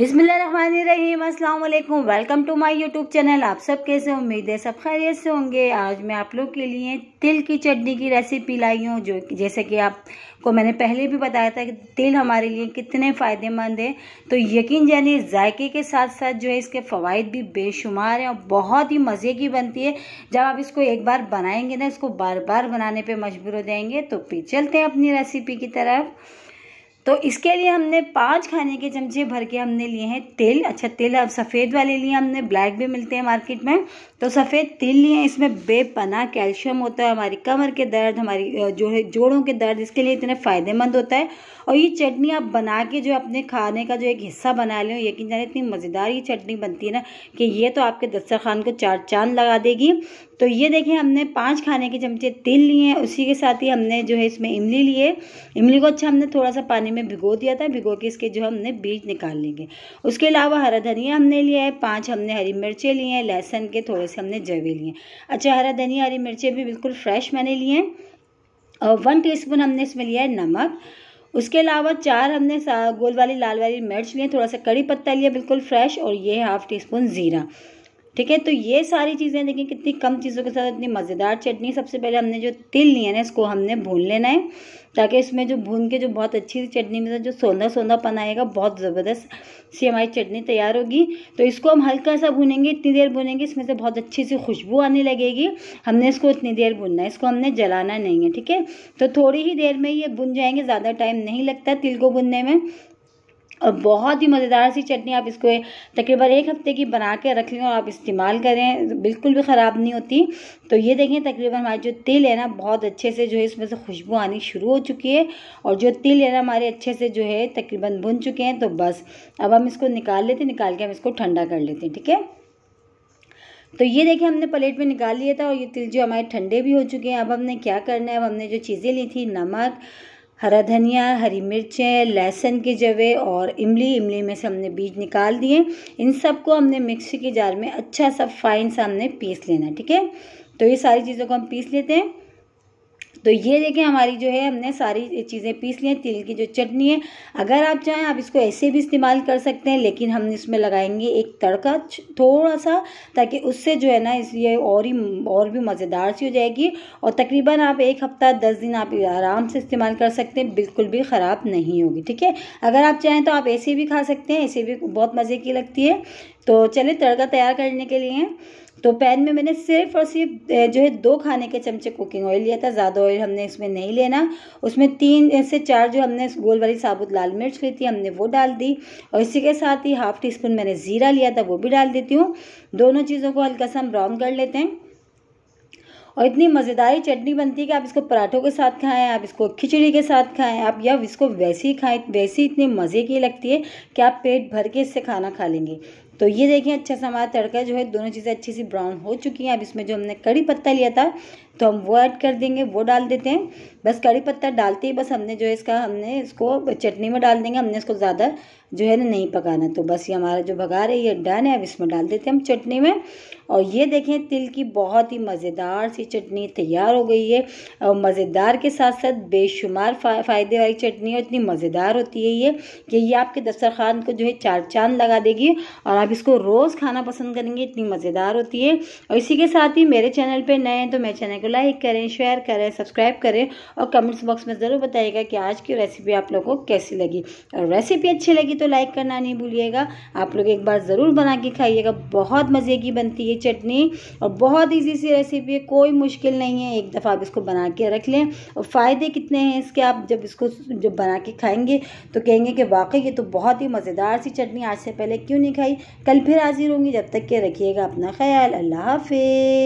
अस्सलाम अल्लाम welcome to my YouTube channel आप सब कैसे उम्मीद है सब खैरियत से होंगे आज मैं आप लोग के लिए तिल की चटनी की रेसिपी लाई हूँ जो जैसे कि आपको मैंने पहले भी बताया था कि तिल हमारे लिए कितने फ़ायदेमंद है तो यकीन जानिए जायके के साथ साथ जो है इसके फ़वाद भी बेशुमार हैं और बहुत ही मज़े की बनती है जब आप इसको एक बार बनाएंगे ना इसको बार बार बनाने पर मजबूर हो जाएंगे तो फिर चलते हैं अपनी रेसिपी की तरफ तो इसके लिए हमने पांच खाने के चमचे भर के हमने लिए हैं तेल अच्छा तेल अब सफ़ेद वाले लिए हमने ब्लैक भी मिलते हैं मार्केट में तो सफ़ेद तेल लिए हैं इसमें बेपना कैल्शियम होता है हमारी कमर के दर्द हमारी जो है जोड़ों के दर्द इसके लिए इतने फ़ायदेमंद होता है और ये चटनी आप बना के जो अपने खाने का जो एक हिस्सा बना लें यकीन जाना इतनी मज़ेदार ये चटनी बनती है ना कि ये तो आपके दस्तर को चार चांद लगा देगी तो ये देखें हमने पाँच खाने के चमचे तिल लिए हैं उसी के साथ ही हमने जो है इसमें इमली लिए इमली को अच्छा हमने थोड़ा सा पानी में भिगो दिया था भिगो के इसके जो हमने बीज निकाल लेंगे उसके अलावा हरा धनिया हमने लिया है पाँच हमने हरी मिर्चें लिए हैं लहसन के थोड़े से हमने जवे लिए अच्छा हरा धनिया हरी मिर्चें भी बिल्कुल फ्रेश मैंने लिए हैं और वन टी हमने इसमें लिया है नमक उसके अलावा चार हमने गोल वाली लाल वाली मिर्च लिए थोड़ा सा कड़ी पत्ता लिया बिल्कुल फ्रेश और ये हाफ टी स्पून ज़ीरा ठीक है तो ये सारी चीज़ें देखें कितनी कम चीज़ों के साथ इतनी मज़ेदार चटनी सबसे पहले हमने जो तिल लिया है ना इसको हमने भून लेना है ताकि इसमें जो भून के जो बहुत अच्छी सी चटनी में जो सोंदा पन आएगा बहुत ज़बरदस्त सी हमारी चटनी तैयार होगी तो इसको हम हल्का सा भूनेंगे इतनी देर भूनेंगे इसमें से बहुत अच्छी सी खुशबू आने लगेगी हमने इसको इतनी देर भूनना है इसको हमने जलाना नहीं है ठीक है तो थोड़ी ही देर में ये भुन जाएंगे ज़्यादा टाइम नहीं लगता तिल को भुनने में और बहुत ही मज़ेदार सी चटनी आप इसको तकरीबन एक हफ्ते की बना के रख लें और आप इस्तेमाल करें बिल्कुल भी ख़राब नहीं होती तो ये देखें तकरीबन हमारा जो तिल है ना बहुत अच्छे से जो है इसमें से खुशबू आनी शुरू हो चुकी है और जो तिल है ना हमारे अच्छे से जो है तकरीबन बुन चुके हैं तो बस अब हम इसको निकाल लेते निकाल के हम इसको ठंडा कर लेते हैं ठीक है तो ये देखिए हमने प्लेट में निकाल लिया था और ये तिल जो हमारे ठंडे भी हो चुके हैं अब हमने क्या करना है अब हमने जो चीज़ें ली थी नमक हरा धनिया हरी मिर्चें लहसुन के जवे और इमली इमली में से हमने बीज निकाल दिए इन सब को हमने मिक्सी के जार में अच्छा सा फाइन सा हमने पीस लेना ठीक है तो ये सारी चीज़ों को हम पीस लेते हैं तो ये देखिए हमारी जो है हमने सारी चीज़ें पीस ली हैं तिल की जो चटनी है अगर आप चाहें आप इसको ऐसे भी इस्तेमाल कर सकते हैं लेकिन हम इसमें लगाएंगे एक तड़का थोड़ा सा ताकि उससे जो है ना इस ये और ही और भी मज़ेदार सी हो जाएगी और तकरीबन आप एक हफ़्ता दस दिन आप आराम से इस्तेमाल कर सकते हैं बिल्कुल भी ख़राब नहीं होगी ठीक है अगर आप चाहें तो आप ऐसे भी खा सकते हैं ऐसे भी बहुत मज़े की लगती है तो चले तड़का तैयार करने के लिए तो पैन में मैंने सिर्फ और सिर्फ जो है दो खाने के चमचे कुकिंग ऑयल लिया था ज़्यादा ऑयल हमने इसमें नहीं लेना उसमें तीन से चार जो हमने गोल वाली साबुत लाल मिर्च ली थी हमने वो डाल दी और इसी के साथ ही हाफ़ टी स्पून मैंने ज़ीरा लिया था वो भी डाल देती हूँ दोनों चीज़ों को हल्का सा हम ब्राउन कर लेते हैं और इतनी मज़ेदारी चटनी बनती है कि आप इसको पराठों के साथ खाएं आप इसको खिचड़ी के साथ खाएं आप या इसको वैसे ही खाएं वैसे ही इतनी मज़े की लगती है कि आप पेट भर के इससे खाना खा लेंगे तो ये देखिए अच्छा सा हमारा तड़का जो है दोनों चीज़ें अच्छी सी ब्राउन हो चुकी हैं अब इसमें जो हमने कड़ी पत्ता लिया था तो हम वो ऐड कर देंगे वो डाल देते हैं बस कड़ी पत्ता डालते ही बस हमने जो है इसका हमने इसको चटनी में डाल देंगे हमने इसको ज़्यादा जो है ना नहीं पकाना तो बस ये हमारा जो भगा है ये डन है अब इसमें डाल देते हैं हम चटनी में और ये देखें तिल की बहुत ही मज़ेदार सी चटनी तैयार हो गई है और मज़ेदार के साथ साथ बेशुमार फ़ायदे वाली चटनी है इतनी मज़ेदार होती है ये कि ये आपके दस्तरखान को जो है चार चांद लगा देगी और आप इसको रोज़ खाना पसंद करेंगे इतनी मज़ेदार होती है और इसी के साथ ही मेरे चैनल पर नए हैं तो मेरे चैनल को लाइक करें शेयर करें सब्सक्राइब करें और कमेंट्स बॉक्स में ज़रूर बताइएगा कि आज की रेसिपी आप लोगों को कैसी लगी और रेसिपी अच्छी लगी तो लाइक करना नहीं भूलिएगा आप लोग एक बार ज़रूर बना के खाइएगा बहुत मज़े की बनती है चटनी और बहुत ईजी सी रेसिपी है कोई मुश्किल नहीं है एक दफ़ा आप इसको बना के रख लें और फ़ायदे कितने हैं इसके आप जब इसको जब बना के खाएंगे तो कहेंगे कि वाकई ये तो बहुत ही मज़ेदार सी चटनी आज से पहले क्यों नहीं खाई कल फिर हाजिर होंगी जब तक के रखिएगा अपना ख्याल अल्लाह हाफि